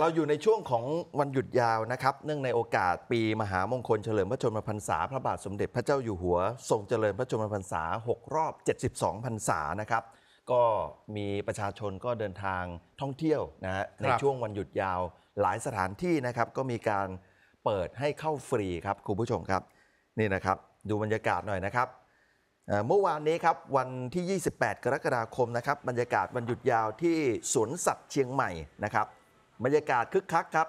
เราอยู่ในช่วงของวันหยุดยาวนะครับ เนื่องในโอกาสปีมหามงคลเฉลิมพระชนมพรรษา พระบาทสมเด็จพระเจ้าอยู่หัวทรงเจริญพระชนมพรรษา6รอบ 72พรรษานะครับ ก็มีประชาชนก็เดินทางท่องเที่ยวนะฮะในช่วงวันหยุดยาวหลายสถานที่นะครับก็มีการเปิดให้เข้าฟรีครับคุณผู้ชมครับ นี่นะครับดูบรรยากาศหน่อยนะครับเมื่อวานนี้ครับวันที่ 28 กรกฎาคมนะครับ บรรยากาศวันหยุดยาวที่สวนสัตว์เชียงใหม่นะครับบรรยากาศคึกคักครับ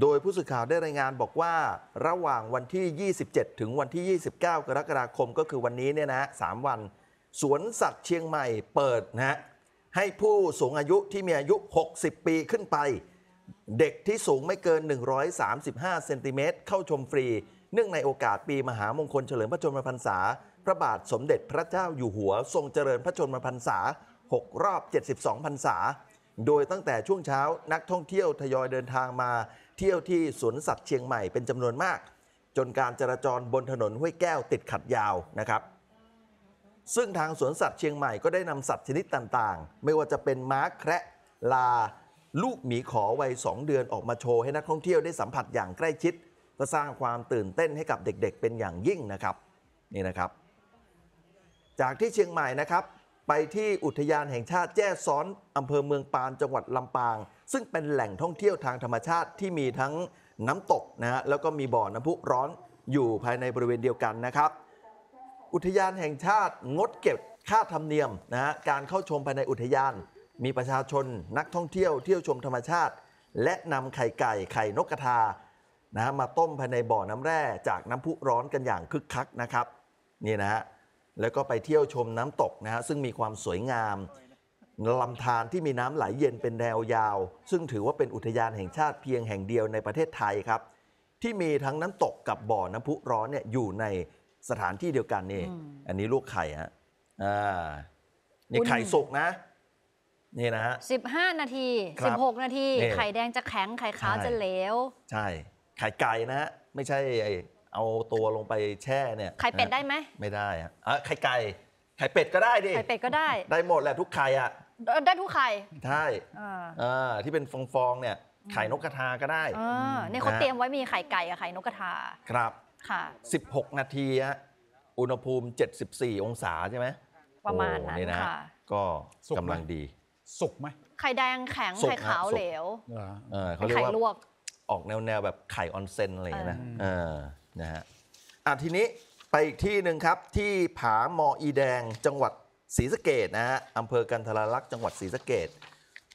โดยผู้สื่อข่าวได้รายงานบอกว่าระหว่างวันที่ 27 ถึงวันที่ 29 กรกฎาคมก็คือวันนี้เนี่ยนะสามวัน สวนสัตว์เชียงใหม่เปิดนะฮะให้ผู้สูงอายุที่มีอายุ 60 ปีขึ้นไป เด็กที่สูงไม่เกิน 135เซนติเมตรเข้าชมฟรี เนื่องในโอกาสปีมหามงคลเฉลิมพระชนมพรรษา พระบาทสมเด็จพระเจ้าอยู่หัวทรงเจริญพระชนมพรรษา 6 รอบ 72พรรษาโดยตั้งแต่ช่วงเช้านักท่องเที่ยวทยอยเดินทางมาเที่ยวที่สวนสัตว์เชียงใหม่เป็นจำนวนมาก จนการจราจรบนถนนห้วยแก้วติดขัดยาวนะครับ ซึ่งทางสวนสัตว์เชียงใหม่ก็ได้นำสัตว์ชนิดต่างๆ ไม่ว่าจะเป็นม้าแคระ ลาลูกหมีขอวัย 2 เดือนออกมาโชว์ให้นักท่องเที่ยวได้สัมผัสอย่างใกล้ชิดก็สร้างความตื่นเต้นให้กับเด็ก ๆ เป็นอย่างยิ่งนะครับนี่นะครับ จากที่เชียงใหม่นะครับไปที่อุทยานแห่งชาติแจ้ซ้อนอำเภอเมืองปานจังหวัดลำปาง ซึ่งเป็นแหล่งท่องเที่ยวทางธรรมชาติที่มีทั้งน้ำตกนะฮะแล้วก็มีบ่อน้ำพุร้อนอยู่ภายในบริเวณเดียวกันนะครับ อุทยานแห่งชาติงดเก็บค่าธรรมเนียมนะฮะการเข้าชมภายในอุทยาน มีประชาชนนักท่องเที่ยวเที่ยวชมธรรมชาติ และนำไข่ไก่ไข่นกกระทานะมาต้มภายในบ่อน้ำแร่จากน้ำพุร้อนกันอย่างคึกคักนะครับ นี่นะฮะแล้วก็ไปเที่ยวชมน้ำตกนะฮะซึ่งมีความสวยงามลำธารที่มีน้ำไหลเย็นเป็นแนวยาว ซึ่งถือว่าเป็นอุทยานแห่งชาติเพียงแห่งเดียวในประเทศไทยครับ ที่มีทั้งน้ำตกกับบ่อน้ำพุร้อนเนี่ยอยู่ในสถานที่เดียวกันนี่ อันนี้ลูกไข่ฮะอ่านี่ไข่สุกนะนี่นะฮะสิบห้านาทีสิบหกนาทีไข่แดงจะแข็งไข่ขาวจะเหลวใช่ไข่ไก่นะฮะไม่ใช่ไเอาตัวลงไปแช่เนี่ยไข่เป็ดได้ไหม ไม่ได้อะไข่ไก่ ไข่เป็ดก็ได้ดิไข่เป็ดก็ได้ ได้หมดแหละทุกไข่อ่ะได้ทุกไข่ใช่ที่เป็นฟองๆเนี่ย ไข่นกกระทาก็ได้เนี่เขาเตรียมไว้มีไข่ไก่กับไข่นกกระทาครับค่ะ 16 นาทีฮะอุณหภูมิ 74 องศาใช่ไหมประมาณนั้นค่ะก็กำลังดีสุกไหมไข่แดงแข็งไข่ขาวเหลวเขาเรียกว่าออกแนวแนวแบบไข่ออนเซนอะไรอย่างนี้นะนะฮะอ่ะทีนี้ไปอีกที่หนึ่งครับที่ผามออีแดงจังหวัดศรีสะเกดนะฮะอำเภอกันทรลักษณ์จังหวัดศรีสะเกด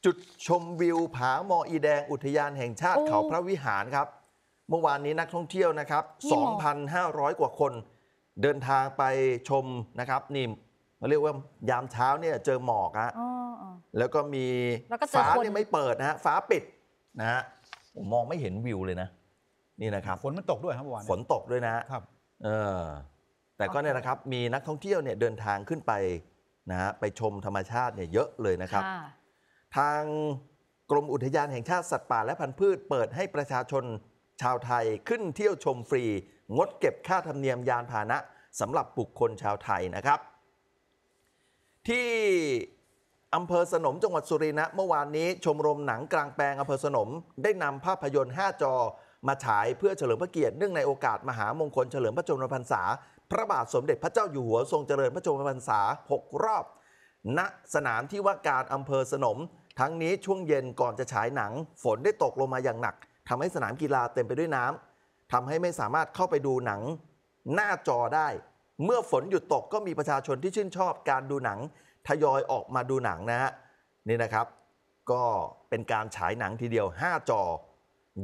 จุดชมวิวผามออีแดงอุทยานแห่งชาติเขาพระวิหารครับ เมื่อวานนี้นักท่องเที่ยวนะครับห2,500 กว่าคน เดินทางไปชมนะครับนี่เขาเรียกว่ายามเช้าเนี่ยเจอหมอกฮะอ๋อแล้วก็มีฟ้าเนี่ยไม่เปิดนะฮะฟ้าปิดนะฮะมองไม่เห็นวิวเลยนะนี่นะครับฝนมันตกด้วยครับวานฝนตกด้วยนะครับเออแต่ก็เนี่ยนะครับมีนักท่องเที่ยวเนี่ยเดินทางขึ้นไปนะฮะไปชมธรรมชาติเนี่ยเยอะเลยนะครับทางกรมอุทยานแห่งชาติสัตว์ป่าและพันธุ์พืชเปิดให้ประชาชนชาวไทยขึ้นเที่ยวชมฟรี งดเก็บค่าธรรมเนียมยานพาหนะสำหรับบุคคลชาวไทยนะครับ ที่อำเภอสนมจังหวัดสุรินทร์เมื่อวานนี้ชมรมหนังกลางแปลงอำเภอสนม ได้นำภาพยนตร์ 5จอมาฉายเพื่อเฉลิมพระเกียรติเนื่องในโอกาสมหามงคลเฉลิมพระชนมพรรษา พระบาทสมเด็จพระเจ้าอยู่หัวทรงเจริญพระชนมพรรษา6รอบ ณสนามที่ว่าการอำเภอสนม ทั้งนี้ช่วงเย็นก่อนจะฉายหนัง ฝนได้ตกลงมาอย่างหนัก ทำให้สนามกีฬาเต็มไปด้วยน้ำ ทำให้ไม่สามารถเข้าไปดูหนังหน้าจอได้ เมื่อฝนหยุดตกก็มีประชาชนที่ชื่นชอบ การดูหนังทยอยออกมาดูหนังนะฮะนี่นะครับ ก็เป็นการฉายหนังทีเดียว5จอ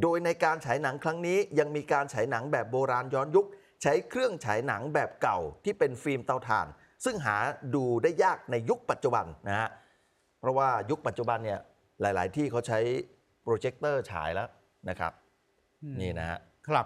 โดยในการฉายหนังครั้งนี้ยังมีการฉายหนังแบบโบราณย้อนยุค ใช้เครื่องฉายหนังแบบเก่าที่เป็นฟิล์มเตาถ่าน ซึ่งหาดูได้ยากในยุคปัจจุบันนะฮะเพราะว่ายุคปัจจุบันเนี่ยหลาย ๆ ที่เขาใช้โปรเจคเตอร์ฉายแล้วนะครับ นี่นะฮะครับ